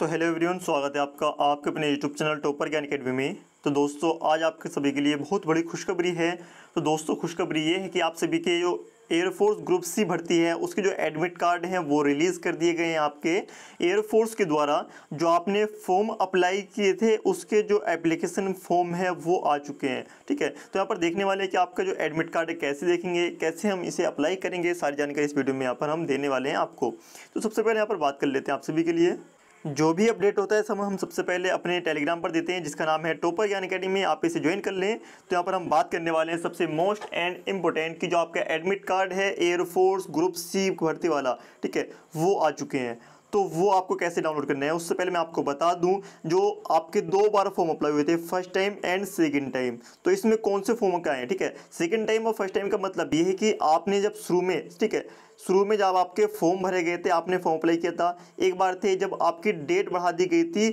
तो hello everyone स्वागत है आपका आपके अपने YouTube channel Topper Gyan Academy में तो दोस्तों आज आपके सभी के लिए बहुत बड़ी खुशखबरी है तो दोस्तों खुशखबरी ये है कि आप सभी के जो एयरफोर्स ग्रुप सी भर्ती है उसके जो एडमिट कार्ड हैं वो रिलीज़ कर दिए गए हैं आपके एयरफोर्स के द्वारा जो आपने फॉर्म अप्लाई किए थे उसके जो एप्लीकेशन फॉर्म है वो आ चुके हैं ठीक है तो यहाँ पर देखने वाले हैं कि आपका जो एडमिट कार्ड है कैसे देखेंगे कैसे हम इसे अप्लाई करेंगे सारी जानकारी इस वीडियो में यहाँ पर हम देने वाले हैं आपको तो सबसे पहले यहाँ पर बात कर लेते हैं आप सभी के लिए जो भी अपडेट होता है सब हम सबसे पहले अपने टेलीग्राम पर देते हैं जिसका नाम है टोपर ज्ञान अकेडमी आप इसे ज्वाइन कर लें तो यहाँ पर हम बात करने वाले हैं सबसे मोस्ट एंड इम्पोर्टेंट कि जो आपका एडमिट कार्ड है एयरफोर्स ग्रुप सी भर्ती वाला ठीक है वो आ चुके हैं तो वो आपको कैसे डाउनलोड करना है उससे पहले मैं आपको बता दूं जो आपके दो बार फॉर्म अप्लाई हुए थे first time and second time तो इसमें कौन से फॉर्म का है ठीक है सेकंड टाइम और फर्स्ट टाइम का मतलब ये है कि आपने जब शुरू में ठीक है शुरू में जब आपके फॉर्म भरे गए थे आपने फॉर्म अप्लाई किया था एक बार थे जब आपकी डेट बढ़ा दी गई थी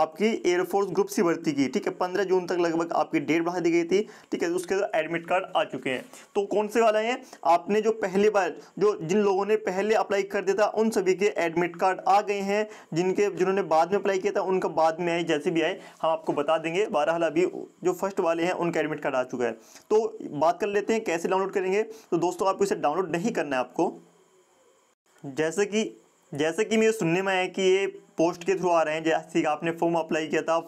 आपकी एयरफोर्स ग्रुप सी भर्ती की ठीक है पंद्रह जून तक लगभग आपकी डेट बढ़ा दी गई थी ठीक है उसके बाद एडमिट कार्ड आ चुके हैं तो कौन से वाला है आपने जो पहली बार जो जिन लोगों ने पहले अप्लाई कर दिया था उन सभी के एडमिट कार्ड आ गए हैं जिनके जिन्होंने बाद में अप्लाई किया था उनका बाद में आए जैसे भी आए हम आपको बता देंगे बहरहाल अभी जो फर्स्ट वाले हैं उनका एडमिट कार्ड आ चुका है तो बात कर लेते हैं कैसे डाउनलोड करेंगे तो दोस्तों आपको इसे डाउनलोड नहीं करना है आपको जैसे कि जैसे कि मुझे सुनने में आया कि ये पोस्ट के थ्रू आ रहे हैं जैसे कि आपने फॉर्म अप्लाई किया था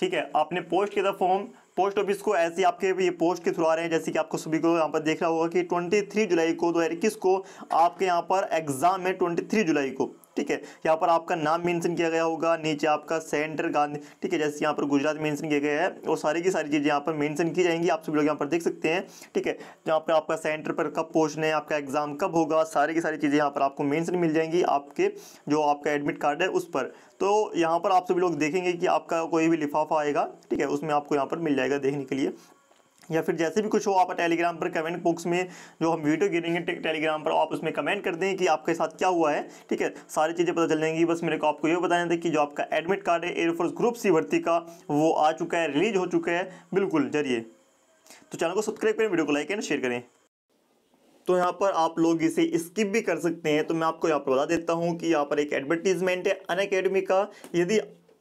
ठीक है आपने पोस्ट किया था फॉर्म पोस्ट ऑफिस को ऐसे आपके ये पोस्ट के थ्रू आ रहे हैं जैसे कि आपको सभी को यहाँ पर देख रहा होगा कि 23 जुलाई को दो को आपके यहाँ पर एग्ज़ाम है 23 जुलाई को ठीक है यहाँ पर आपका नाम मेंशन किया गया होगा नीचे आपका सेंटर गांधी ठीक है जैसे यहाँ पर गुजरात मेंशन किया गया है और सारी की सारी चीज़ें यहाँ पर मेंशन की जाएंगी आप सभी लोग यहाँ पर देख सकते हैं ठीक है यहाँ पर आपका सेंटर पर कब पहुँचना है आपका एग्ज़ाम कब होगा सारी की सारी चीज़ें यहाँ पर आपको मेंशन मिल जाएंगी आपके जो आपका एडमिट कार्ड है उस पर तो यहाँ पर आप सभी लोग देखेंगे कि आपका कोई भी लिफाफा आएगा ठीक है उसमें आपको यहाँ पर मिल जाएगा देखने के लिए या फिर जैसे भी कुछ हो आप टेलीग्राम पर कमेंट बॉक्स में जो हम वीडियो गिरेंगे टेलीग्राम पर आप उसमें कमेंट कर दें कि आपके साथ क्या हुआ है ठीक है सारी चीज़ें पता चल जाएंगी बस मेरे को आपको ये बताना था कि जो आपका एडमिट कार्ड है एयरफोर्स ग्रुप सी भर्ती का वो आ चुका है रिलीज हो चुका है बिल्कुल जरिए तो चैनल को सब्सक्राइब करें वीडियो को लाइक एंड शेयर करें तो यहाँ पर आप लोग इसे स्किप भी कर सकते हैं तो मैं आपको यहाँ पर बता देता हूँ कि यहाँ पर एक एडवर्टीजमेंट है अन का यदि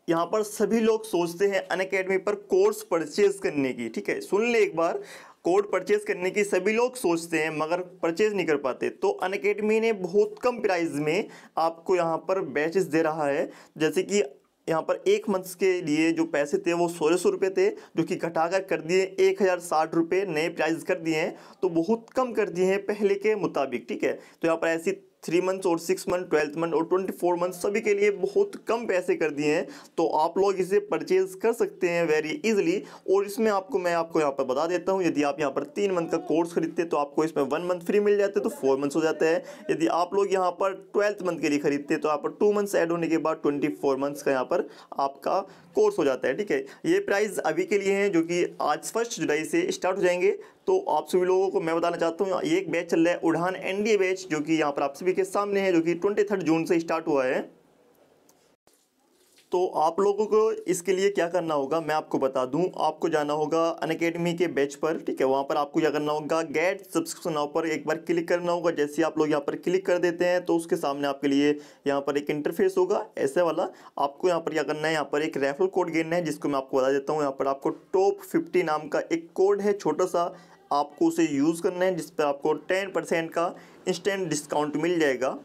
यहाँ पर सभी लोग सोचते हैं अन अकेडमी पर कोर्स परचेज करने की ठीक है सुन ले एक बार कोड परचेज करने की सभी लोग सोचते हैं मगर परचेज नहीं कर पाते तो अन अकेडमी ने बहुत कम प्राइस में आपको यहाँ पर बैचेस दे रहा है जैसे कि यहाँ पर एक मंथ के लिए जो पैसे थे वो सोलह सौ रुपये थे जो कि घटाकर कर दिए एक हज़ार साठ रुपये नए प्राइस कर दिए हैं तो बहुत कम कर दिए हैं पहले के मुताबिक ठीक है तो यहाँ पर ऐसी थ्री मंथ्स और सिक्स मंथ ट्वेल्थ मंथ और ट्वेंटी फोर मंथ सभी के लिए बहुत कम पैसे कर दिए हैं तो आप लोग इसे परचेज कर सकते हैं वेरी इजिली और इसमें आपको मैं आपको यहाँ पर बता देता हूँ यदि आप यहाँ पर तीन मंथ का कोर्स खरीदते तो आपको इसमें वन मंथ फ्री मिल जाते है तो फोर मंथ्स हो जाता है यदि आप लोग यहाँ पर ट्वेल्थ मंथ के लिए खरीदते तो यहाँ पर टू मंथ्स एड होने के बाद ट्वेंटी फोर मंथ्स का यहाँ पर आपका कोर्स हो जाता है ठीक है ये प्राइस अभी के लिए हैं जो कि आज फर्स्ट जुलाई से स्टार्ट हो जाएंगे तो आप सभी लोगों को मैं बताना चाहता हूँ एक बैच चल रहा है उड़ान एनडीए बैच जो कि यहाँ पर आप सभी के सामने है जो कि ट्वेंटी थर्ड जून से स्टार्ट हुआ है तो आप लोगों को इसके लिए क्या करना होगा मैं आपको बता दूं आपको जाना होगा अन के बेच पर ठीक है वहाँ पर आपको क्या करना होगा गेट सब्सक्रिप्शन पर एक बार क्लिक करना होगा जैसे आप लोग यहाँ पर क्लिक कर देते हैं तो उसके सामने आपके लिए यहाँ पर एक इंटरफेस होगा ऐसे वाला आपको यहाँ पर क्या करना है यहाँ पर एक रेफरल कोड गिरना है जिसको मैं आपको बता देता हूँ यहाँ पर आपको टॉप फिफ्टी नाम का एक कोड है छोटा सा आपको उसे यूज़ करना है जिस पर आपको टेन परसेंट का इंस्टेंट डिस्काउंट मिल जाएगा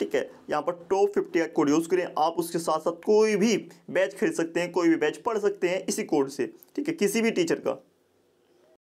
ठीक है यहाँ पर टॉप फिफ्टी का कोड यूज़ करें आप उसके साथ साथ कोई भी बैच खरीद सकते हैं कोई भी बैच पढ़ सकते हैं इसी कोड से ठीक है किसी भी टीचर का